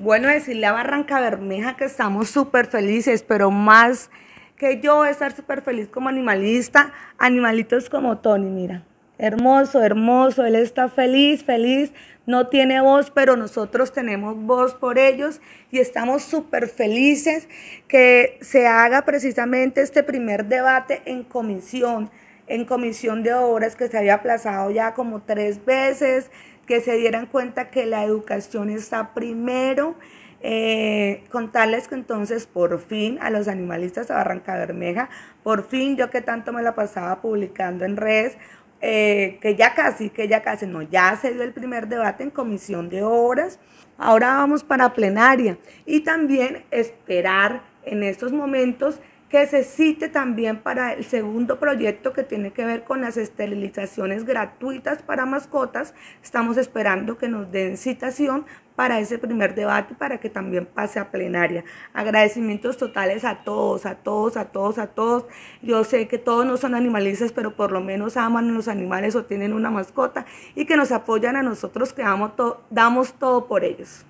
Bueno, decirle a Barranca Bermeja que estamos súper felices, pero más que yo estar súper feliz como animalista, animalitos como Tony, mira. Hermoso, hermoso, él está feliz, feliz, no tiene voz, pero nosotros tenemos voz por ellos y estamos súper felices que se haga precisamente este primer debate en comisión en comisión de obras que se había aplazado ya como tres veces, que se dieran cuenta que la educación está primero. Eh, contarles que entonces por fin a los animalistas de Barranca Bermeja, por fin yo que tanto me la pasaba publicando en redes, eh, que ya casi, que ya casi, no, ya se dio el primer debate en comisión de obras, ahora vamos para plenaria y también esperar en estos momentos que se cite también para el segundo proyecto que tiene que ver con las esterilizaciones gratuitas para mascotas. Estamos esperando que nos den citación para ese primer debate para que también pase a plenaria. Agradecimientos totales a todos, a todos, a todos, a todos. Yo sé que todos no son animalistas, pero por lo menos aman los animales o tienen una mascota y que nos apoyan a nosotros que damos damos todo por ellos.